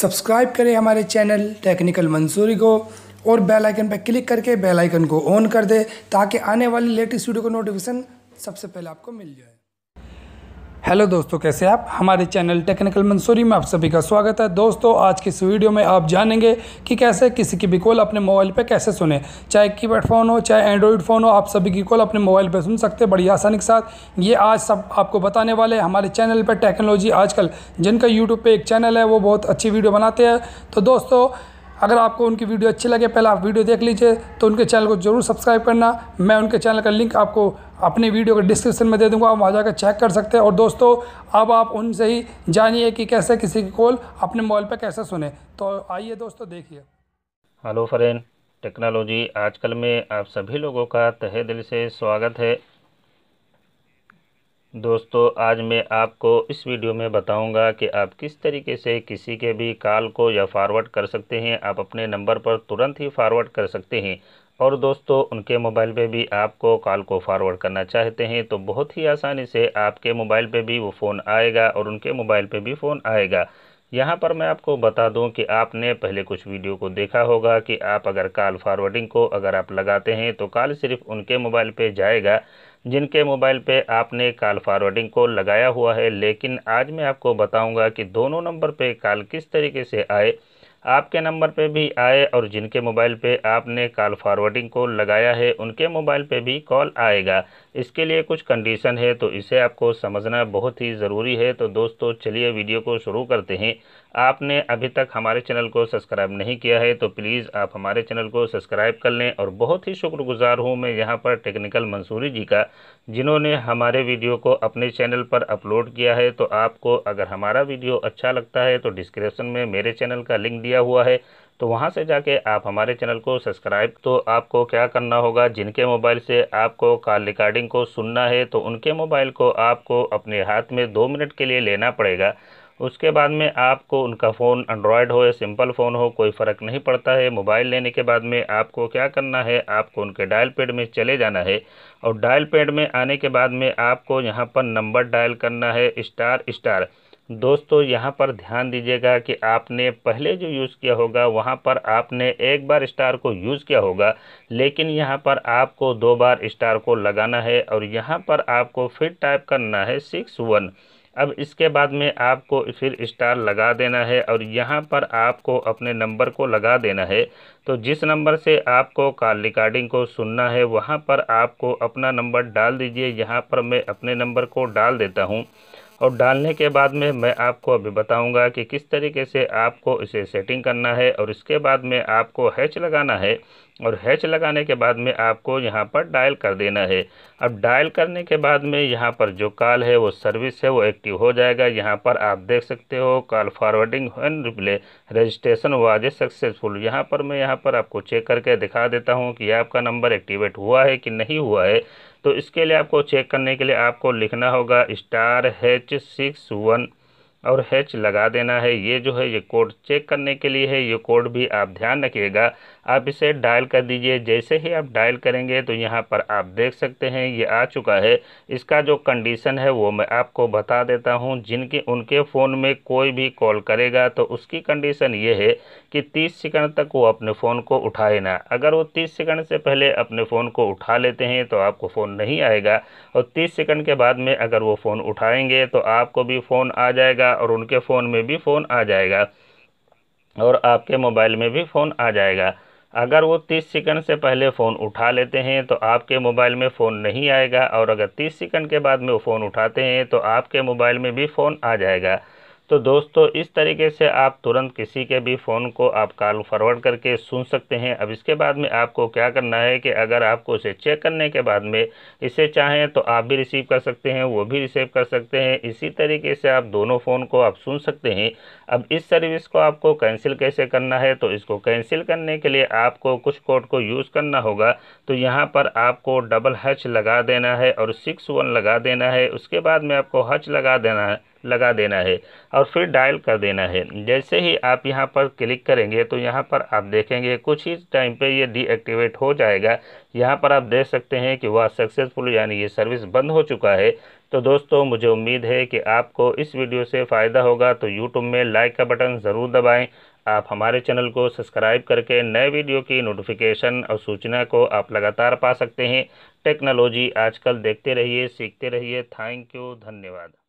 subscribe करें हमारे channel technical Mansoori को और बेल आइकन पर क्लिक करके बेल आइकन को ऑन कर दें ताकि आने वाली लेटेस्ट वीडियो का नोटिफिकेशन सबसे पहले आपको मिल जाए हेलो दोस्तों कैसे आप हमारे चैनल टेक्निकल मंसूरी में आप सभी का स्वागत है दोस्तों आज की इस वीडियो में आप जानेंगे कि कैसे किसी की भी कॉल अपने मोबाइल पे कैसे सुने चाहे की फ़ोन हो चाहे एंड्रॉयड फ़ोन हो आप सभी की कॉल अपने मोबाइल पे सुन सकते हैं बड़ी आसानी के साथ ये आज सब आपको बताने वाले हमारे चैनल पर टेक्नोलॉजी आजकल जिनका यूट्यूब पर एक चैनल है वो बहुत अच्छी वीडियो बनाते हैं तो दोस्तों अगर आपको उनकी वीडियो अच्छी लगे पहले आप वीडियो देख लीजिए तो उनके चैनल को जरूर सब्सक्राइब करना मैं उनके चैनल का लिंक आपको अपने वीडियो के डिस्क्रिप्शन में दे दूंगा आप वहाँ जाकर चेक कर सकते हैं और दोस्तों अब आप उनसे ही जानिए कि कैसे किसी की कॉल अपने मोबाइल पर कैसे सुने तो आइए दोस्तों देखिए हेलो फ्रेंड टेक्नोलॉजी आजकल में आप सभी लोगों का तहे दिल से स्वागत है दोस्तों आज मैं आपको इस वीडियो में बताऊंगा कि आप किस तरीके से किसी के भी कॉल को या फॉरवर्ड कर सकते हैं आप अपने नंबर पर तुरंत ही फॉरवर्ड कर सकते हैं और दोस्तों उनके मोबाइल पे भी आपको कॉल को फॉरवर्ड करना चाहते हैं तो बहुत ही आसानी से आपके मोबाइल पे भी वो फ़ोन आएगा और उनके मोबाइल पर भी फ़ोन आएगा यहाँ पर मैं आपको बता दूँ कि आपने पहले कुछ वीडियो को देखा होगा कि आप अगर कॉल फॉरवर्डिंग को अगर आप लगाते हैं तो कॉल सिर्फ उनके मोबाइल पर जाएगा जिनके मोबाइल पे आपने कॉल फॉरवर्डिंग को लगाया हुआ है लेकिन आज मैं आपको बताऊंगा कि दोनों नंबर पे कॉल किस तरीके से आए आपके नंबर पे भी आए और जिनके मोबाइल पे आपने कॉल फॉरवर्डिंग को लगाया है उनके मोबाइल पे भी कॉल आएगा इसके लिए कुछ कंडीशन है तो इसे आपको समझना बहुत ही ज़रूरी है तो दोस्तों चलिए वीडियो को शुरू करते हैं आपने अभी तक हमारे चैनल को सब्सक्राइब नहीं किया है तो प्लीज़ आप हमारे चैनल को सब्सक्राइब कर लें और बहुत ही शुक्रगुजार हूँ मैं यहाँ पर टेक्निकल मंसूरी जी का जिन्होंने हमारे वीडियो को अपने चैनल पर अपलोड किया है तो आपको अगर हमारा वीडियो अच्छा लगता है तो डिस्क्रिप्शन में मेरे चैनल का लिंक दिया दिया हुआ है तो वहाँ से जाके आप हमारे चैनल को सब्सक्राइब तो आपको क्या करना होगा जिनके मोबाइल से आपको कॉल रिकॉर्डिंग को सुनना है तो उनके मोबाइल को आपको अपने हाथ में दो मिनट के लिए लेना पड़ेगा उसके बाद में आपको उनका फ़ोन एंड्रॉयड हो या सिंपल फ़ोन हो कोई फ़र्क नहीं पड़ता है मोबाइल लेने के बाद में आपको क्या करना है आपको उनके डायल पेड में चले जाना है और डायल पेड में आने के बाद में आपको यहाँ पर नंबर डायल करना है स्टार स्टार दोस्तों यहाँ पर ध्यान दीजिएगा कि आपने पहले जो यूज़ किया होगा वहाँ पर आपने एक बार स्टार को यूज़ किया होगा लेकिन यहाँ पर आपको दो बार स्टार को लगाना है और यहाँ पर आपको फिर टाइप करना है सिक्स वन अब इसके बाद में आपको फिर स्टार लगा देना है और यहाँ पर आपको अपने नंबर को लगा देना है तो जिस नंबर से आपको कॉल रिकॉर्डिंग को सुनना है वहाँ पर आपको अपना नंबर डाल दीजिए यहाँ पर मैं अपने नंबर को डाल देता हूँ और डालने के बाद में मैं आपको अभी बताऊंगा कि किस तरीके से आपको इसे सेटिंग करना है और इसके बाद में आपको हैच लगाना है और हैच लगाने के बाद में आपको यहाँ पर डायल कर देना है अब डायल करने के बाद में यहाँ पर जो कॉल है वो सर्विस है वो एक्टिव हो जाएगा यहाँ पर आप देख सकते हो call forwarding and replay registration was successful यहाँ पर मैं यहाँ पर आपको चेक करके दिखा देता हूँ कि आपका नंबर एक्टिवेट हुआ है कि नहीं हुआ है तो इसके लिए आपको चेक करने के लिए आपको लिखना होगा स्टार हैच सिक्स वन और हैच लगा देना है ये जो है ये कोड चेक करने के लिए है ये कोड भी आप ध्यान रखिएगा आप इसे डायल कर दीजिए जैसे ही आप डायल करेंगे तो यहाँ पर आप देख सकते हैं ये आ चुका है इसका जो कंडीशन है वो मैं आपको बता देता हूँ जिनके उनके फ़ोन में कोई भी कॉल करेगा तो उसकी कंडीशन ये है कि 30 सेकंड तक वो अपने फ़ोन को उठाए ना अगर वो 30 सेकंड से पहले अपने फ़ोन को उठा लेते हैं तो आपको फ़ोन नहीं आएगा और तीस सेकेंड के बाद में अगर वो फ़ोन उठाएँगे तो आपको भी फ़ोन आ जाएगा और उनके फ़ोन में भी फ़ोन आ जाएगा और आपके मोबाइल में भी फ़ोन आ जाएगा अगर वो 30 सेकंड से पहले फ़ोन उठा लेते हैं तो आपके मोबाइल में फ़ोन नहीं आएगा और अगर 30 सेकंड के बाद में वो फ़ोन उठाते हैं तो आपके मोबाइल में भी फ़ोन आ जाएगा तो दोस्तों इस तरीके से आप तुरंत किसी के भी फ़ोन को आप कॉल फॉरवर्ड करके सुन सकते हैं अब इसके बाद में आपको क्या करना है कि अगर आपको इसे चेक करने के बाद में इसे चाहें तो आप भी रिसीव कर सकते हैं वो भी रिसीव कर सकते हैं इसी तरीके से आप दोनों फ़ोन को आप सुन सकते हैं अब इस सर्विस को आपको कैंसिल कैसे करना है तो इसको कैंसिल करने के लिए आपको कुछ कोड को यूज़ करना होगा तो यहाँ पर आपको डबल हच लगा देना है और सिक्स वन लगा देना है उसके बाद में आपको हच लगा देना है लगा देना है और फिर डायल कर देना है जैसे ही आप यहाँ पर क्लिक करेंगे तो यहाँ पर आप देखेंगे कुछ ही टाइम पे ये डीएक्टिवेट हो जाएगा यहाँ पर आप देख सकते हैं कि वह सक्सेसफुल यानी ये सर्विस बंद हो चुका है तो दोस्तों मुझे उम्मीद है कि आपको इस वीडियो से फ़ायदा होगा तो यूट्यूब में लाइक का बटन ज़रूर दबाएँ आप हमारे चैनल को सब्सक्राइब करके नए वीडियो की नोटिफिकेशन और सूचना को आप लगातार पा सकते हैं टेक्नोलॉजी आजकल देखते रहिए सीखते रहिए थैंक यू धन्यवाद